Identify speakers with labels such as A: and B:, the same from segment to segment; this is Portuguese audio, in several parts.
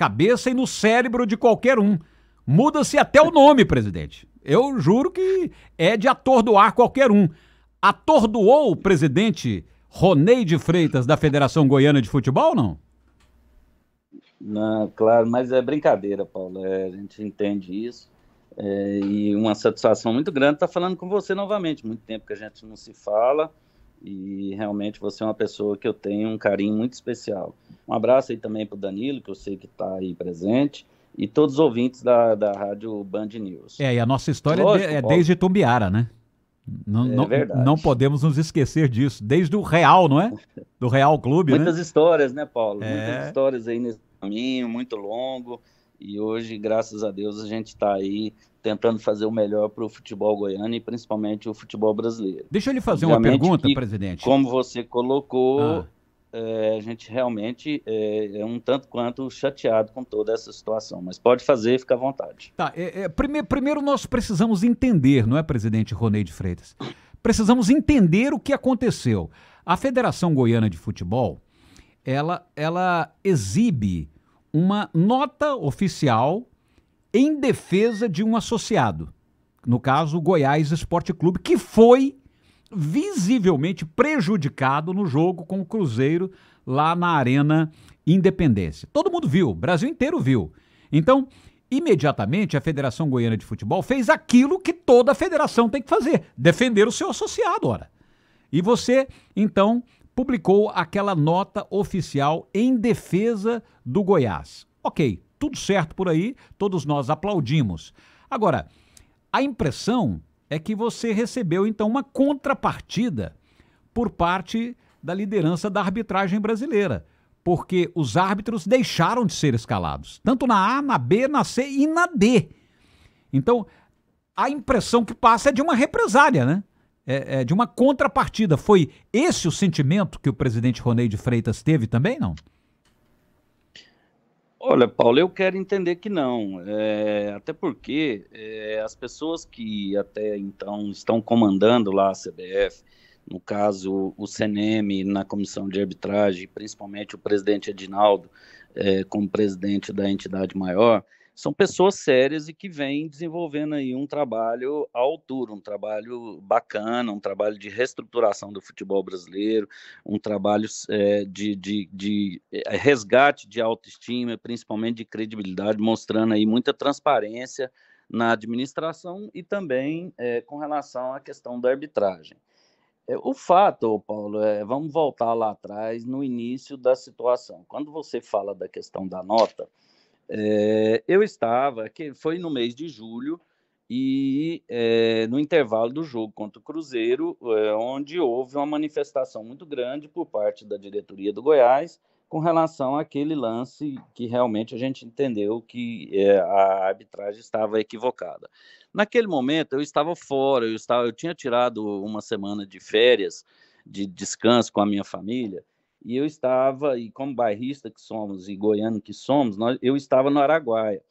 A: cabeça e no cérebro de qualquer um. Muda-se até o nome, presidente. Eu juro que é de atordoar qualquer um. Atordoou o presidente Ronei de Freitas da Federação Goiana de Futebol, não?
B: Não, claro, mas é brincadeira, Paulo. É, a gente entende isso. É, e uma satisfação muito grande estar falando com você novamente. Muito tempo que a gente não se fala. E realmente você é uma pessoa que eu tenho um carinho muito especial. Um abraço aí também para o Danilo, que eu sei que está aí presente, e todos os ouvintes da, da Rádio Band News.
A: É, e a nossa história é Lógico, é, de, é desde Tumbiara, né? Não, é não, não, podemos nos esquecer disso, desde o Real, não é? Do Real Clube. Né? Muitas né?
B: histórias, né, Paulo? É... Muitas histórias aí nesse caminho, muito longo. E hoje, graças a Deus, a gente está aí tentando fazer o melhor para o futebol goiano e principalmente o futebol brasileiro.
A: Deixa eu lhe fazer Obviamente uma pergunta, que, presidente.
B: Como você colocou, ah. é, a gente realmente é, é, um tanto quanto chateado com toda essa situação, mas pode fazer, fica à vontade.
A: Tá, é, é primeiro, primeiro nós precisamos entender, não é, presidente Ronei de Freitas? Precisamos entender o que aconteceu. A Federação Goiana de Futebol, ela, ela exibe uma nota oficial em defesa de um associado, no caso o Goiás Esporte Clube, que foi visivelmente prejudicado no jogo com o Cruzeiro lá na Arena Independência. Todo mundo viu, o Brasil inteiro viu. Então, imediatamente a Federação Goiana de Futebol fez aquilo que toda federação tem que fazer: defender o seu associado, ora. E você, então, publicou aquela nota oficial em defesa do Goiás. Ok, tudo certo por aí, todos nós aplaudimos. Agora, a impressão é que você recebeu então uma contrapartida por parte da liderança da arbitragem brasileira, porque os árbitros deixaram de ser escalados, tanto na A, na B, na C e na D. Então, a impressão que passa é de uma represália, né? é, é, de uma contrapartida. Foi esse o sentimento que o presidente Ronei de Freitas teve também, não? Olha,
B: Paulo, eu quero entender que não, é, até porque é, as pessoas que até então estão comandando lá a CBF, no caso o CNM na comissão de arbitragem, principalmente o presidente Edinaldo é, como presidente da entidade maior, são pessoas sérias e que vêm desenvolvendo aí um trabalho à altura, um trabalho bacana, um trabalho de reestruturação do futebol brasileiro, um trabalho é, de, de, de eh, resgate de autoestima, principalmente de credibilidade, mostrando aí muita transparência na administração e também é, com relação à questão da arbitragem. o fato, Paulo, é, vamos voltar lá atrás, no início da situação. Quando você fala da questão da nota, é, eu estava, que foi no mês de julho, e é, no intervalo do jogo contra o Cruzeiro, é, onde houve uma manifestação muito grande por parte da diretoria do Goiás com relação àquele lance que realmente a gente entendeu que é, a arbitragem estava equivocada. Naquele momento eu estava fora, eu, estava, eu tinha tirado uma semana de férias, de descanso com a minha família, e eu estava, e como bairrista que somos e goiano que somos, nós, eu estava no Araguaia.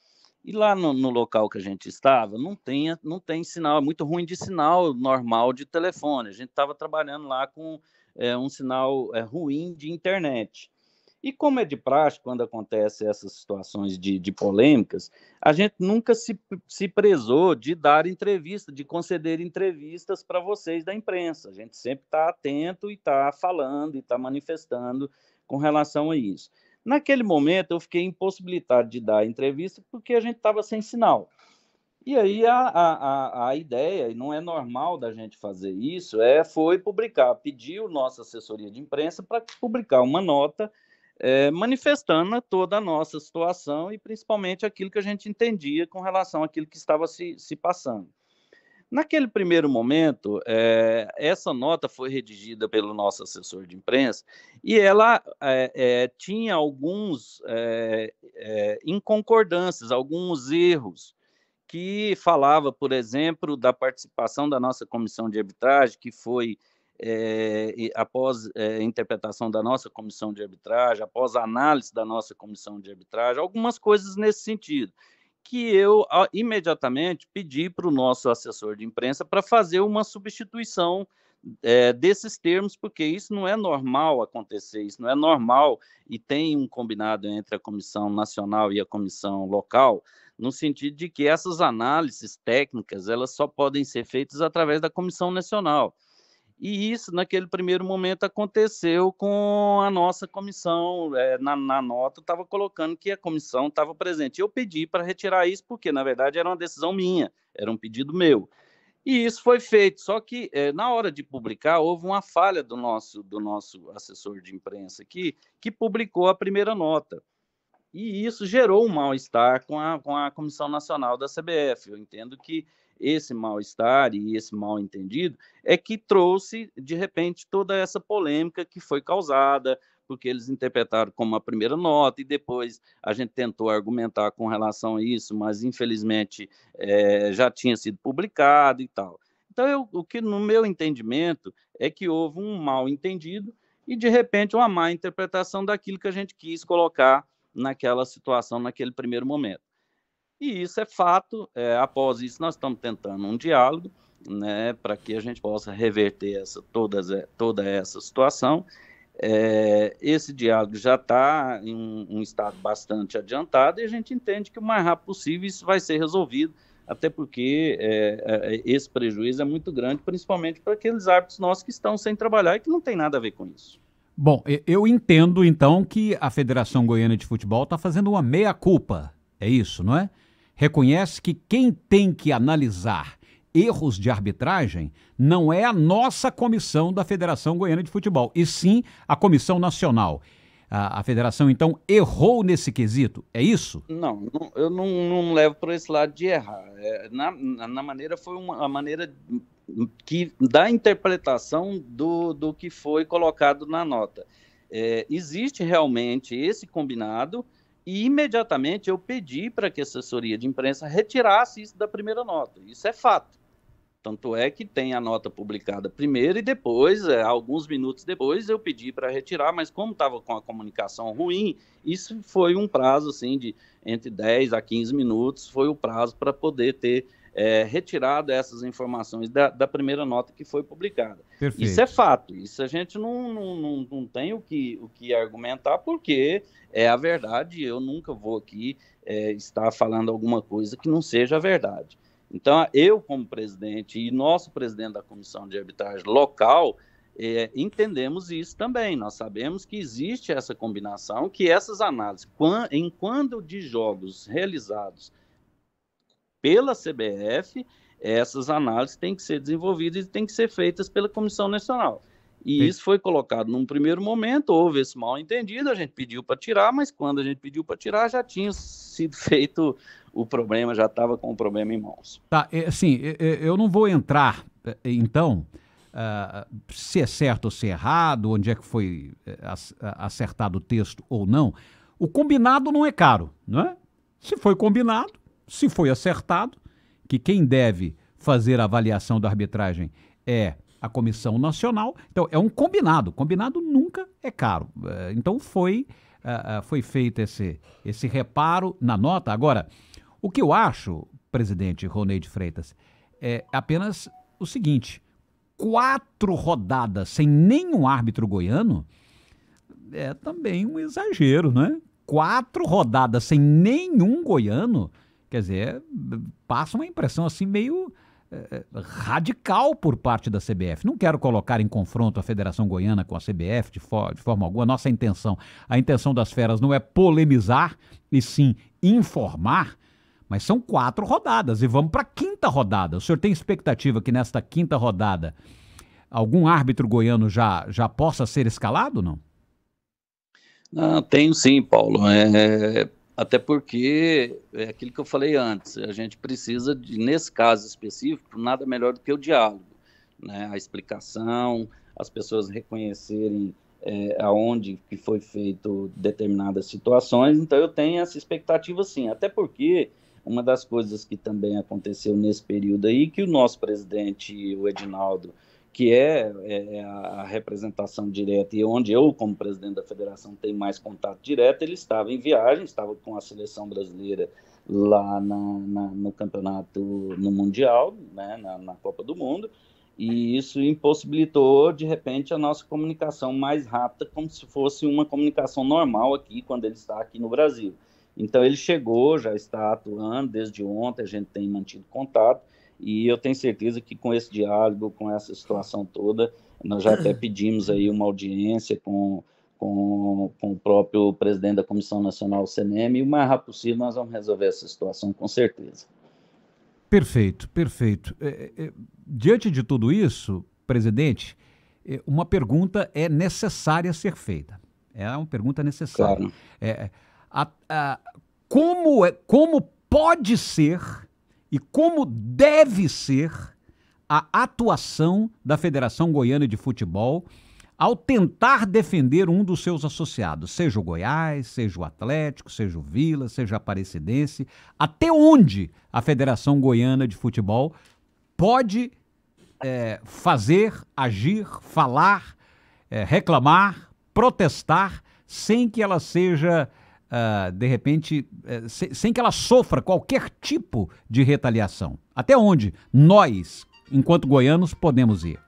B: E lá no, no, local que a gente estava, não tem, não tem sinal, é muito ruim de sinal normal de telefone. A gente estava trabalhando lá com é, um sinal é, ruim de internet. E como é de praxe quando acontece essas situações de, de polêmicas, a gente nunca se, se prezou de dar entrevista, de conceder entrevistas para vocês da imprensa. A gente sempre está atento e está falando e está manifestando com relação a isso. Naquele momento, eu fiquei impossibilitado de dar entrevista porque a gente estava sem sinal. E aí a, a, a ideia, e não é normal da gente fazer isso, é foi publicar, pedir o nossa assessoria de imprensa para publicar uma nota é, manifestando toda a nossa situação e principalmente aquilo que a gente entendia com relação àquilo que estava se, se passando. Naquele primeiro momento, é, essa nota foi redigida pelo nosso assessor de imprensa e ela é, é, tinha alguns é, é, inconcordâncias, alguns erros, que falava, por exemplo, da participação da nossa comissão de arbitragem, que foi é, após é, interpretação da nossa comissão de arbitragem, após análise da nossa comissão de arbitragem, algumas coisas nesse sentido, que eu a, imediatamente pedi para o nosso assessor de imprensa para fazer uma substituição é, desses termos, porque isso não é normal acontecer, isso não é normal, e tem um combinado entre a comissão nacional e a comissão local, no sentido de que essas análises técnicas elas só podem ser feitas através da comissão nacional. E isso, naquele primeiro momento, aconteceu com a nossa comissão. É, na, na, nota, estava colocando que a comissão estava presente. Eu pedi para retirar isso, porque, na verdade, era uma decisão minha, era um pedido meu. E isso foi feito. Só que, é, na hora de publicar, houve uma falha do nosso, do nosso assessor de imprensa aqui, que publicou a primeira nota. E isso gerou um mal-estar com a, com a Comissão Nacional da CBF. Eu entendo que esse mal-estar e esse mal-entendido é que trouxe, de repente, toda essa polêmica que foi causada, porque eles interpretaram como a primeira nota, e depois a gente tentou argumentar com relação a isso, mas infelizmente é, já tinha sido publicado e tal. Então, eu, o que no meu entendimento é que houve um mal-entendido e, de repente, uma má interpretação daquilo que a gente quis colocar naquela situação, naquele primeiro momento. E isso é fato. É, após isso, nós estamos tentando um diálogo né, para que a gente possa reverter essa, todas, é, toda essa situação. É, esse diálogo já está em um, um, estado bastante adiantado e a gente entende que o mais rápido possível isso vai ser resolvido, até porque é, é, é, esse prejuízo é muito grande, principalmente para aqueles árbitros nossos que estão sem trabalhar e que não tem nada a ver com isso.
A: Bom, eu entendo então que a Federação Goiana de Futebol está fazendo uma meia-culpa, é isso, não é? reconhece que quem tem que analisar erros de arbitragem não é a nossa comissão da Federação Goiana de Futebol, e sim a Comissão Nacional. A, a federação, então, errou nesse quesito, é isso?
B: Não, não eu não, não levo para esse lado de errar. É, na, na maneira, foi uma maneira que, da interpretação do, do que foi colocado na nota. É, existe realmente esse combinado, e imediatamente eu pedi para que a assessoria de imprensa retirasse isso da primeira nota. Isso é fato. Tanto é que tem a nota publicada primeiro e depois, é, alguns minutos depois, eu pedi para retirar, mas como estava com a comunicação ruim, isso foi um prazo assim de entre 10 a 15 minutos, foi o prazo para poder ter é, retirado essas informações da, da, primeira nota que foi publicada. Perfeito. Isso é fato, isso a gente não, não, não, não, tem o que, o que argumentar, porque é a verdade, eu nunca vou aqui é, estar falando alguma coisa que não seja a verdade. Então, eu, como presidente e nosso presidente da comissão de arbitragem local, é, entendemos isso também. Nós sabemos que existe essa combinação, que essas análises, quando, em quando de jogos realizados pela CBF, essas análises têm que ser desenvolvidas e têm que ser feitas pela Comissão Nacional. E Sim. isso foi colocado num primeiro momento, houve esse mal entendido, a gente pediu para tirar, mas quando a gente pediu para tirar, já tinha sido feito o problema, já estava com o problema em mãos.
A: Tá, é, assim, é, é, eu não vou entrar, então, ah, se é certo ou se é errado, onde é que foi acertado o texto ou não. O combinado não é caro, não é? Se foi combinado, se foi acertado, que quem deve fazer a avaliação da arbitragem é a Comissão Nacional. Então, é um combinado. Combinado nunca é caro. Eh, então, foi, eh, eh, foi feito esse, esse reparo na nota. Agora, o que eu acho, presidente Ronei de Freitas, é apenas o seguinte: quatro rodadas sem nenhum árbitro goiano é também um exagero, né? Quatro rodadas sem nenhum goiano Quer dizer, passa uma impressão assim meio eh, eh, radical por parte da CBF. Não quero colocar em confronto a Federação Goiana com a CBF de, for de forma alguma. Nossa intenção, a intenção das feras não é polemizar, e sim informar. Mas são quatro rodadas e vamos para a quinta rodada. O senhor tem expectativa que nesta quinta rodada algum árbitro goiano já, já possa ser escalado, não?
B: Ah, tenho sim, Paulo. É, é até porque é aquilo que eu falei antes, a gente precisa, de, nesse caso específico, nada melhor do que o diálogo, né? a explicação, as pessoas reconhecerem é, aonde que foi feito determinadas situações. Então eu tenho essa expectativa sim, até porque uma das coisas que também aconteceu nesse período aí que o nosso presidente, o Edinaldo, que é, é, é a representação direta e onde eu, como presidente da federação, tenho mais contato direto, ele estava em viagem, estava com a seleção brasileira lá na, na, no campeonato, no Mundial, né, na, na Copa do Mundo, e isso impossibilitou, de repente, a nossa comunicação mais rápida, como se fosse uma comunicação normal aqui, quando ele está aqui no Brasil. Então, ele chegou, já está atuando desde ontem, a gente tem mantido contato, e eu tenho certeza que com esse diálogo, com essa situação toda, nós já até pedimos aí uma audiência com, com, com o próprio presidente da Comissão Nacional CNM e o mais rápido possível nós vamos resolver essa situação, com certeza.
A: Perfeito, perfeito. É, é, é, diante de tudo isso, presidente, é, uma pergunta é necessária ser feita. É uma pergunta necessária. Claro. É, é, a, a, como, como pode ser e como deve ser a atuação da Federação Goiana de Futebol ao tentar defender um dos seus associados, seja o Goiás, seja o Atlético, seja o Vila, seja a Aparecidense, até onde a Federação Goiana de Futebol pode é, fazer, agir, falar, é, reclamar, protestar, sem que ela seja uh, de repente, uh, se, sem que ela sofra qualquer tipo de retaliação? Até onde nós, enquanto goianos, podemos ir?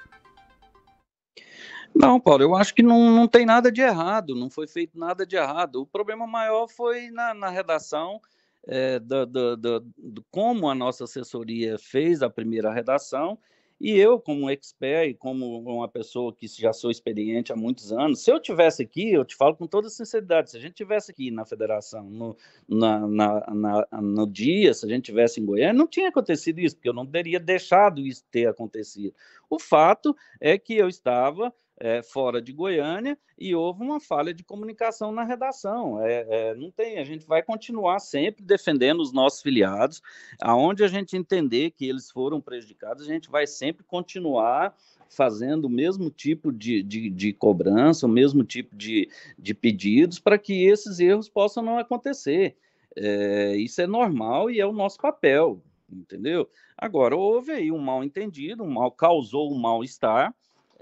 A: Não, Paulo, eu acho que não, não
B: tem nada de errado, não foi feito nada de errado. O problema maior foi na, na redação, é, do, do, do, do, como a nossa assessoria fez a primeira redação e eu, como expert e como uma pessoa que já sou experiente há muitos anos, se eu tivesse aqui, eu te falo com toda sinceridade, se a gente tivesse aqui na federação no, na, na, na, no dia, se a gente tivesse em Goiânia, não tinha acontecido isso, porque eu não teria deixado isso ter acontecido. O fato é que eu estava é, fora de Goiânia e houve uma falha de comunicação na redação. É, é, não tem, a gente vai continuar sempre defendendo os nossos filiados. Aonde a gente entender que eles foram prejudicados, a gente vai sempre continuar fazendo o mesmo tipo de, de, de cobrança, o mesmo tipo de, de pedidos para que esses erros possam não acontecer. É, isso é normal e é o nosso papel, entendeu? Agora, houve aí um mal entendido, um mal causou um mal-estar,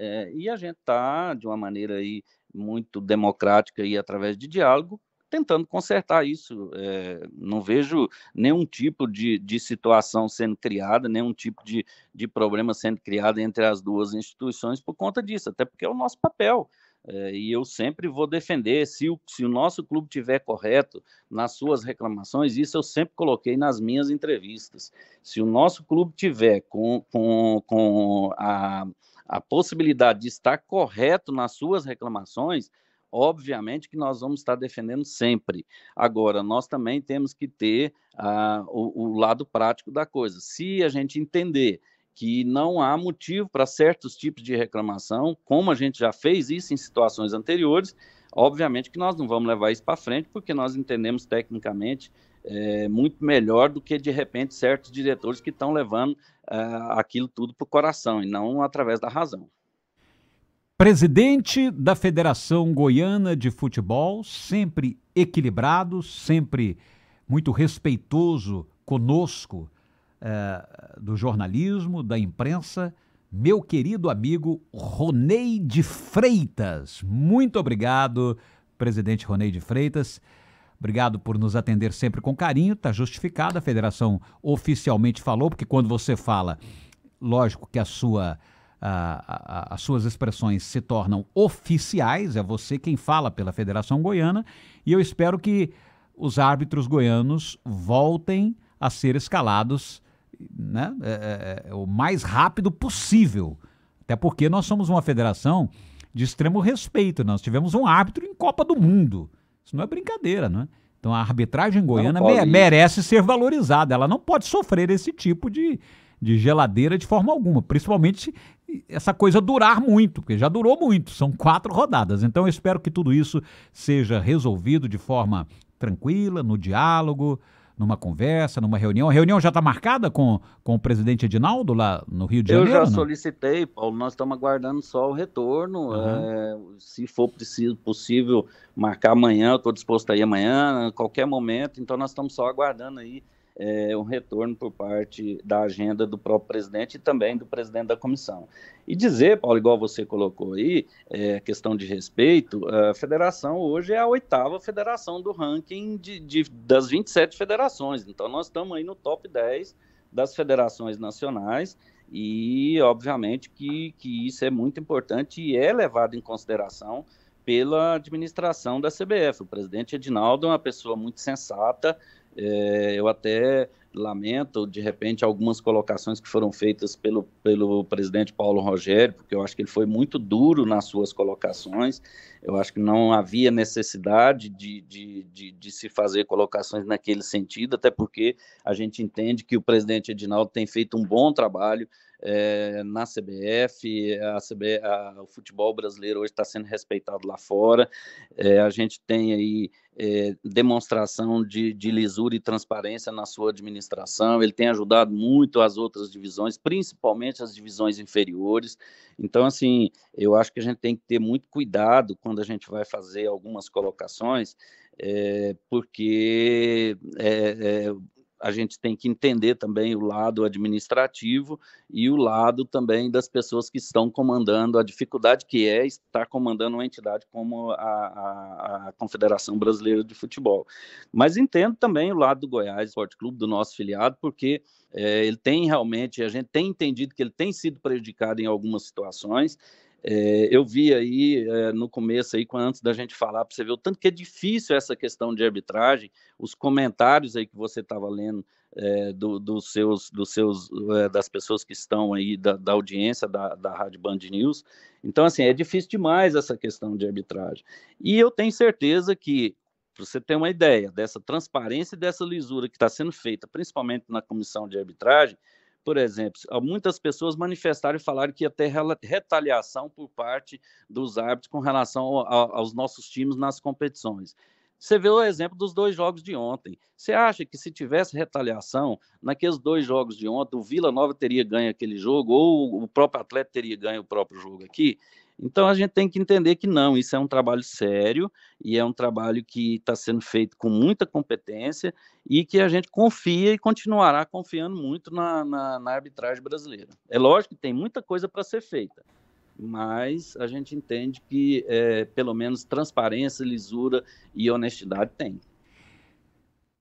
B: é, e a gente está, de uma maneira aí muito democrática e através de diálogo, tentando consertar isso. É, não vejo nenhum tipo de, de situação sendo criada, nenhum tipo de, de problema sendo criado entre as duas instituições por conta disso, até porque é o nosso papel. É, e eu sempre vou defender, se o, se o nosso clube tiver correto nas suas reclamações, isso eu sempre coloquei nas minhas entrevistas. Se o nosso clube tiver com, com, com a, a possibilidade de estar correto nas suas reclamações, obviamente que nós vamos estar defendendo sempre. Agora, nós também temos que ter ah, o, o lado prático da coisa. Se a gente entender que não há motivo para certos tipos de reclamação, como a gente já fez isso em situações anteriores, Obviamente que nós não vamos levar isso para frente, porque nós entendemos tecnicamente é, muito melhor do que, de repente, certos diretores que estão levando é, aquilo tudo para o coração e não através da razão.
A: Presidente da Federação Goiana de Futebol, sempre equilibrado, sempre muito respeitoso conosco, é, do jornalismo, da imprensa meu querido amigo Ronei de Freitas. Muito obrigado, presidente Ronei de Freitas. Obrigado por nos atender sempre com carinho, está justificado. A federação oficialmente falou, porque quando você fala, lógico que a sua, a, a, as suas expressões se tornam oficiais, é você quem fala pela Federação Goiana, e eu espero que os árbitros goianos voltem a ser escalados né, é é, é, é, o mais rápido possível. Até porque nós somos uma federação de extremo respeito. Né? Nós tivemos um árbitro em Copa do Mundo. Isso não é brincadeira, não é? Então a arbitragem goiana me, merece ser valorizada. Ela não pode sofrer esse tipo de, de geladeira de forma alguma. Principalmente essa coisa durar muito, porque já durou muito. São quatro rodadas. Então eu espero que tudo isso seja resolvido de forma tranquila, no diálogo numa conversa, numa reunião. A reunião já está marcada com, com o presidente Edinaldo lá no Rio de Janeiro? Eu já
B: solicitei, Paulo. Nós estamos aguardando só o retorno. Uhum. É, se for preciso, possível marcar amanhã, estou disposto a ir amanhã, a qualquer momento. Então nós estamos só aguardando aí é, um retorno por parte da agenda do próprio presidente e também do presidente da comissão. E dizer, Paulo, igual você colocou aí, é, questão de respeito, a federação hoje é a oitava federação do ranking de, de, das 27 federações, então nós estamos aí no top 10 das federações nacionais e, obviamente, que, que isso é muito importante e é levado em consideração pela administração da CBF. O presidente Edinaldo é uma pessoa muito sensata, é, eu até lamento, de repente, algumas colocações que foram feitas pelo, pelo presidente Paulo Rogério, porque eu acho que ele foi muito duro nas suas colocações. Eu acho que não havia necessidade de, de, de, de se fazer colocações naquele sentido, até porque a gente entende que o presidente Edinaldo tem feito um bom trabalho é, na CBF, a CB, a, o futebol brasileiro hoje está sendo respeitado lá fora, é, a gente tem aí é, demonstração de, de, lisura e transparência na sua administração, ele tem ajudado muito as outras divisões, principalmente as divisões inferiores, então assim, eu acho que a gente tem que ter muito cuidado quando a gente vai fazer algumas colocações, porque a gente tem que entender também o lado administrativo e o lado também das pessoas que estão comandando, a dificuldade que é estar comandando uma entidade como a, a, a Confederação Brasileira de Futebol. Mas entendo também o lado do Goiás Esporte Clube, do nosso filiado, porque é, ele tem realmente, a gente tem entendido que ele tem sido prejudicado em algumas situações, é, eu vi aí é, no começo, aí, antes da gente falar, para você ver o tanto que é difícil essa questão de arbitragem, os comentários aí que você estava lendo é, do, dos seus, dos seus, das pessoas que estão aí, da, da audiência da, da Rádio Band News. Então, assim, é difícil demais essa questão de arbitragem. E eu tenho certeza que, para você ter uma ideia dessa transparência e dessa lisura que está sendo feita, principalmente na comissão de arbitragem, por exemplo, ah, muitas pessoas manifestaram e falaram que ia ter retaliação por parte dos árbitros com relação aos nossos times nas competições. Você vê o exemplo dos dois jogos de ontem. Você acha que se tivesse retaliação naqueles dois jogos de ontem, o Vila Nova teria ganho aquele jogo ou o próprio atleta teria ganho o próprio jogo aqui? Então a gente tem que entender que não, isso é um trabalho sério e é um trabalho que está sendo feito com muita competência e que a gente confia e continuará confiando muito na, na, na arbitragem brasileira. É lógico que tem muita coisa para ser feita, mas a gente entende que é, pelo menos transparência, lisura e honestidade tem.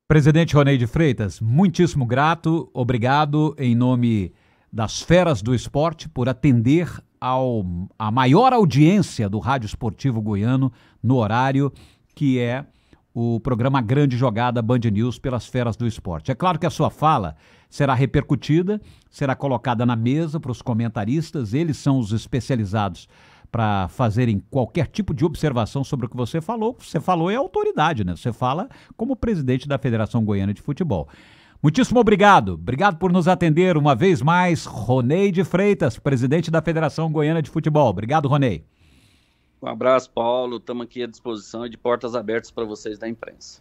A: Presidente Ronei de Freitas, muitíssimo grato, obrigado em nome das feras do esporte por atender ao, a maior audiência do Rádio Esportivo Goiano no horário que é o programa Grande Jogada Band News pelas feras do esporte. É claro que a sua fala será repercutida, será colocada na mesa para os comentaristas, eles são os especializados para fazerem qualquer tipo de observação sobre o que você falou. Você falou é autoridade, né? Você fala como presidente da Federação Goiana de Futebol. Muitíssimo obrigado. Obrigado por nos atender uma vez mais, Ronei de Freitas, presidente da Federação Goiana de Futebol. Obrigado, Ronei.
B: Um abraço, Paulo. Estamos aqui à disposição e de portas abertas para vocês da imprensa.